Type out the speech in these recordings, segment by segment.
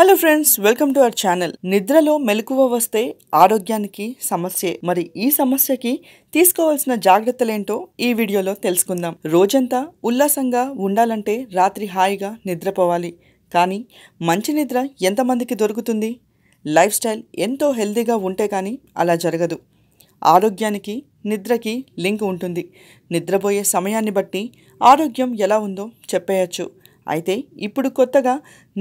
hello friends welcome to our channel నిద్రలో మెలకువ వస్తే ఆరోగ్యానికి సమస్యే మరి ఈ సమస్యకి తీసుకోవాల్సిన జాగ్రత్తలేంటో ఈ వీడియోలో తెలుసుకుందాం రోజంతా ఉల్లాసంగా ఉండాలంటే రాత్రి హాయిగా నిద్రపోవాలి కానీ మంచి నిద్ర ఎంతమందికి దొరుకుతుంది లైఫ్ స్టైల్ ఎంతో హెల్దీగా ఉంటే కానీ అలా జరగదు ఆరోగ్యానికి నిద్రకి లింక్ ఉంటుంది నిద్రపోయే సమయాన్ని బట్టి ఆరోగ్యం ఎలా ఉందో చెప్పేయచ్చు అయితే ఇప్పుడు కొత్తగా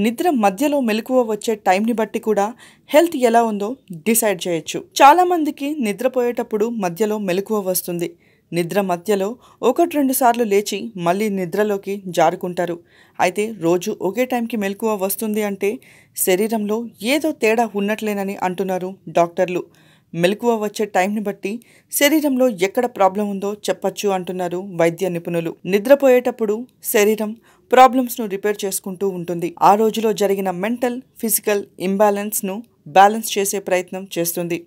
నిద్ర మధ్యలో మెలకువ వచ్చే టైంని బట్టి కూడా హెల్త్ ఎలా ఉందో డిసైడ్ చేయొచ్చు చాలామందికి నిద్రపోయేటప్పుడు మధ్యలో మెలకువ వస్తుంది నిద్ర మధ్యలో ఒకటి రెండు సార్లు లేచి మళ్ళీ నిద్రలోకి జారుకుంటారు అయితే రోజు ఒకే టైంకి మెలకువ వస్తుంది అంటే శరీరంలో ఏదో తేడా ఉన్నట్లేనని అంటున్నారు డాక్టర్లు మెలకువ వచ్చే టైంని బట్టి శరీరంలో ఎక్కడ ప్రాబ్లం ఉందో చెప్పచ్చు అంటున్నారు వైద్య నిపుణులు నిద్రపోయేటప్పుడు శరీరం ప్రాబ్లమ్స్ను రిపేర్ చేసుకుంటూ ఉంటుంది ఆ రోజులో జరిగిన మెంటల్ ఫిజికల్ ఇంబ్యాలెన్స్ను బ్యాలెన్స్ చేసే ప్రయత్నం చేస్తుంది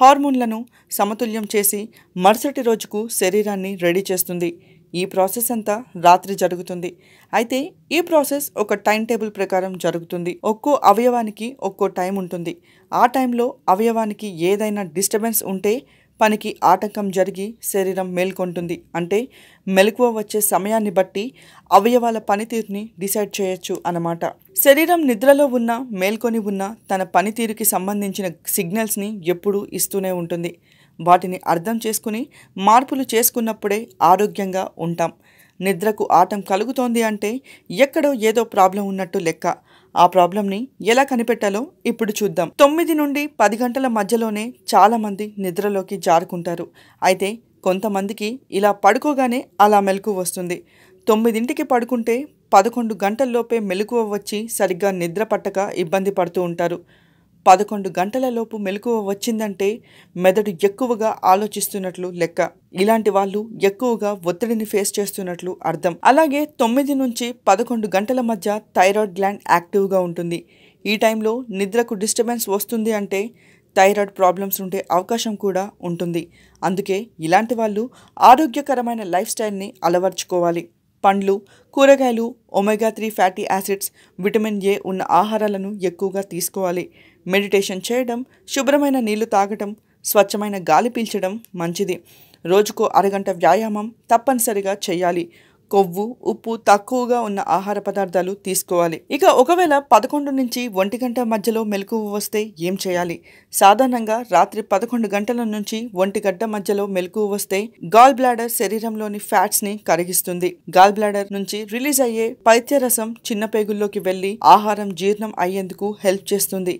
హార్మోన్లను సమతుల్యం చేసి మరుసటి రోజుకు శరీరాన్ని రెడీ చేస్తుంది ఈ ప్రాసెస్ అంతా రాత్రి జరుగుతుంది అయితే ఈ ప్రాసెస్ ఒక టైం టేబుల్ ప్రకారం జరుగుతుంది ఒక్కో అవయవానికి ఒక్కో టైం ఉంటుంది ఆ టైంలో అవయవానికి ఏదైనా డిస్టర్బెన్స్ ఉంటే పనికి ఆటంకం జరిగి శరీరం మేల్కొంటుంది అంటే మెలకువ వచ్చే సమయాన్ని బట్టి అవయవాల పనితీరుని డిసైడ్ చేయొచ్చు అన్నమాట శరీరం నిద్రలో ఉన్న మేల్కొని ఉన్న తన పనితీరుకి సంబంధించిన సిగ్నల్స్ని ఎప్పుడూ ఇస్తూనే ఉంటుంది వాటిని అర్థం చేసుకుని మార్పులు చేసుకున్నప్పుడే ఆరోగ్యంగా ఉంటాం నిద్రకు ఆటం కలుగుతోంది అంటే ఎక్కడో ఏదో ప్రాబ్లం ఉన్నట్టు లెక్క ఆ ప్రాబ్లంని ఎలా కనిపెట్టాలో ఇప్పుడు చూద్దాం తొమ్మిది నుండి పది గంటల మధ్యలోనే చాలామంది నిద్రలోకి జారుకుంటారు అయితే కొంతమందికి ఇలా పడుకోగానే అలా మెలకు వస్తుంది తొమ్మిదింటికి పడుకుంటే పదకొండు గంటల్లోపే మెలకువ వచ్చి సరిగ్గా నిద్ర పట్టక ఇబ్బంది పడుతూ ఉంటారు పదకొండు గంటలలోపు మెలకువ వచ్చిందంటే మెదడు ఎక్కువగా ఆలోచిస్తున్నట్లు లెక్క ఇలాంటి వాళ్ళు ఎక్కువగా ఒత్తిడిని ఫేస్ చేస్తున్నట్లు అర్థం అలాగే తొమ్మిది నుంచి పదకొండు గంటల మధ్య థైరాయిడ్ గ్లాండ్ యాక్టివ్గా ఉంటుంది ఈ టైంలో నిద్రకు డిస్టర్బెన్స్ వస్తుంది అంటే థైరాయిడ్ ప్రాబ్లమ్స్ ఉండే అవకాశం కూడా ఉంటుంది అందుకే ఇలాంటి వాళ్ళు ఆరోగ్యకరమైన లైఫ్ స్టైల్ని అలవర్చుకోవాలి పండ్లు కూరగాయలు omega three fatty acids vitamin A ఉన్న ఆహారాలను ఎక్కువగా తీసుకోవాలి మెడిటేషన్ చేయడం శుభ్రమైన నీళ్లు తాగటం స్వచ్ఛమైన గాలి పీల్చడం మంచిది రోజుకు అరగంట వ్యాయామం తప్పనిసరిగా చేయాలి కొవ్వు ఉప్పు తక్కువగా ఉన్న ఆహార పదార్థాలు తీసుకోవాలి ఇక ఒకవేళ పదకొండు నుంచి ఒంటి గంట మధ్యలో మెలకువ వస్తే ఏం చేయాలి సాధారణంగా రాత్రి పదకొండు గంటల నుంచి ఒంటి గంట మధ్యలో మెలకువ వస్తే గాల్ బ్లాడర్ శరీరంలోని ఫ్యాట్స్ ని కరిగిస్తుంది గాల్ బ్లాడర్ నుంచి రిలీజ్ అయ్యే పైత్యరసం చిన్న పేగుల్లోకి వెళ్లి ఆహారం జీర్ణం అయ్యేందుకు హెల్ప్ చేస్తుంది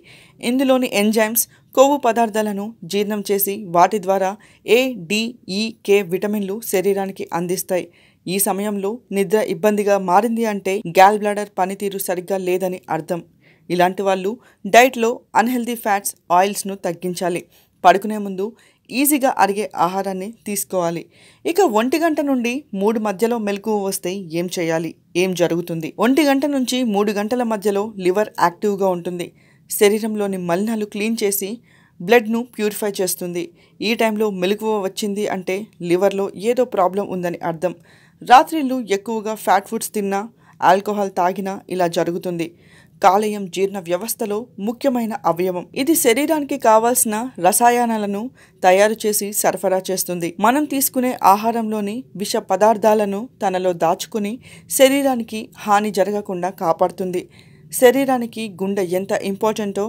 ఇందులోని ఎంజైమ్స్ కొవ్వు పదార్థాలను జీర్ణం చేసి వాటి ద్వారా ఏ డిఈకే విటమిన్లు శరీరానికి అందిస్తాయి ఈ సమయంలో నిద్ర ఇబ్బందిగా మారింది అంటే గ్యాల్ బ్లాడర్ పనితీరు సరిగ్గా లేదని అర్థం ఇలాంటి వాళ్ళు డైట్లో అన్హెల్దీ ఫ్యాట్స్ ఆయిల్స్ను తగ్గించాలి పడుకునే ముందు ఈజీగా అరిగే ఆహారాన్ని తీసుకోవాలి ఇక ఒంటి గంట నుండి మూడు మధ్యలో మెలకువ వస్తే ఏం చేయాలి ఏం జరుగుతుంది ఒంటి గంట నుంచి మూడు గంటల మధ్యలో లివర్ యాక్టివ్గా ఉంటుంది శరీరంలోని మలినాలు క్లీన్ చేసి బ్లడ్ను ప్యూరిఫై చేస్తుంది ఈ టైంలో మెలకువ వచ్చింది అంటే లివర్లో ఏదో ప్రాబ్లం ఉందని అర్థం రాత్రిళ్ళు ఎక్కువగా ఫ్యాట్ ఫుడ్స్ తిన్నా ఆల్కహాల్ తాగినా ఇలా జరుగుతుంది కాలేయం జీర్ణ వ్యవస్థలో ముఖ్యమైన అవయవం ఇది శరీరానికి కావాల్సిన రసాయనాలను తయారు చేసి సరఫరా చేస్తుంది మనం తీసుకునే ఆహారంలోని విష పదార్థాలను తనలో దాచుకుని శరీరానికి హాని జరగకుండా కాపాడుతుంది శరీరానికి గుండె ఎంత ఇంపార్టెంటో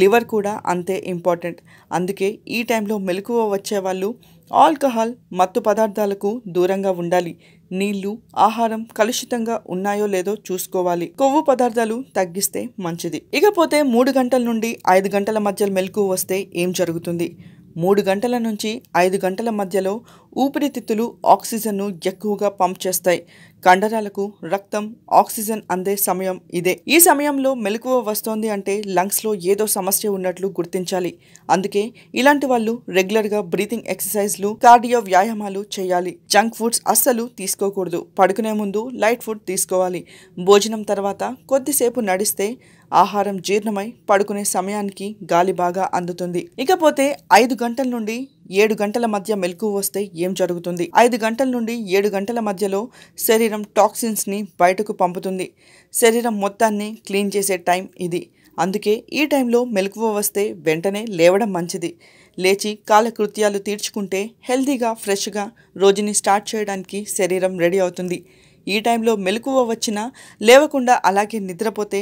లివర్ కూడా అంతే ఇంపార్టెంట్ అందుకే ఈ టైంలో మెలకువ వచ్చేవాళ్ళు ఆల్కహాల్ మత్తు పదార్థాలకు దూరంగా ఉండాలి నీళ్లు ఆహారం కలుషితంగా ఉన్నాయో లేదో చూసుకోవాలి కొవ్వు పదార్థాలు తగ్గిస్తే మంచిది ఇకపోతే మూడు గంటల నుండి ఐదు గంటల మధ్య మెలకు వస్తే ఏం జరుగుతుంది మూడు గంటల నుంచి ఐదు గంటల మధ్యలో ఊపిరితిత్తులు ఆక్సిజన్ను ఎక్కువగా పంప్ చేస్తాయి కండరాలకు రక్తం ఆక్సిజన్ అందే సమయం ఇదే ఈ సమయంలో మెలకువ వస్తోంది అంటే లంగ్స్లో ఏదో సమస్య ఉన్నట్లు గుర్తించాలి అందుకే ఇలాంటి వాళ్ళు రెగ్యులర్గా బ్రీతింగ్ ఎక్సర్సైజ్లు కార్డియో వ్యాయామాలు చేయాలి జంక్ ఫుడ్స్ అస్సలు తీసుకోకూడదు పడుకునే ముందు లైట్ ఫుడ్ తీసుకోవాలి భోజనం తర్వాత కొద్దిసేపు నడిస్తే ఆహారం జీర్ణమై పడుకునే సమయానికి గాలి బాగా అందుతుంది ఇకపోతే ఐదు గంటల నుండి ఏడు గంటల మధ్య మెలకు వస్తే ఏం జరుగుతుంది ఐదు గంటల నుండి ఏడు గంటల మధ్యలో శరీరం టాక్సిన్స్ని బయటకు పంపుతుంది శరీరం మొత్తాన్ని క్లీన్ చేసే టైం ఇది అందుకే ఈ టైంలో మెలకువ వస్తే వెంటనే లేవడం మంచిది లేచి కాలకృత్యాలు తీర్చుకుంటే హెల్దీగా ఫ్రెష్గా రోజుని స్టార్ట్ చేయడానికి శరీరం రెడీ అవుతుంది ఈ టైంలో మెలకువ వచ్చినా లేవకుండా అలాగే నిద్రపోతే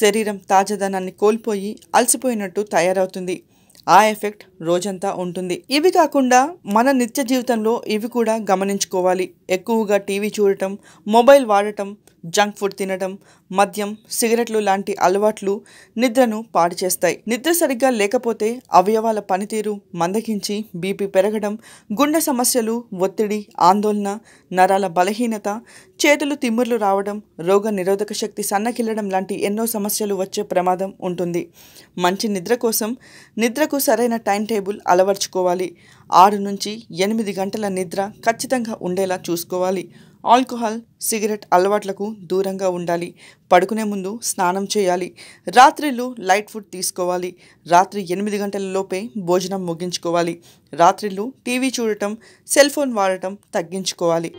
శరీరం తాజాదనాన్ని కోల్పోయి అలసిపోయినట్టు తయారవుతుంది ఆ ఎఫెక్ట్ రోజంతా ఉంటుంది ఇవి కాకుండా మన నిత్య జీవితంలో ఇవి కూడా గమనించుకోవాలి ఎక్కువగా టీవీ చూడటం మొబైల్ వాడటం జంక్ ఫుడ్ తినడం మద్యం సిగరెట్లు లాంటి అలవాట్లు నిద్రను పాడు చేస్తాయి నిద్ర సరిగ్గా లేకపోతే అవయవాల పనితీరు మందగించి బీపీ పెరగడం గుండె సమస్యలు ఒత్తిడి ఆందోళన నరాల బలహీనత చేతులు తిమ్మిర్లు రావడం రోగ నిరోధక శక్తి సన్నకిల్లడం లాంటి ఎన్నో సమస్యలు వచ్చే ప్రమాదం ఉంటుంది మంచి నిద్ర కోసం నిద్రకు సరైన టైం టేబుల్ అలవర్చుకోవాలి ఆరు నుంచి ఎనిమిది గంటల నిద్ర ఖచ్చితంగా ఉండేలా చూసుకోవాలి ఆల్కహాల్ సిగరెట్ అలవాట్లకు దూరంగా ఉండాలి పడుకునే ముందు స్నానం చేయాలి రాత్రిళ్ళు లైట్ ఫుడ్ తీసుకోవాలి రాత్రి ఎనిమిది గంటల లోపే భోజనం ముగించుకోవాలి రాత్రిళ్ళు టీవీ చూడటం సెల్ ఫోన్ వాడటం తగ్గించుకోవాలి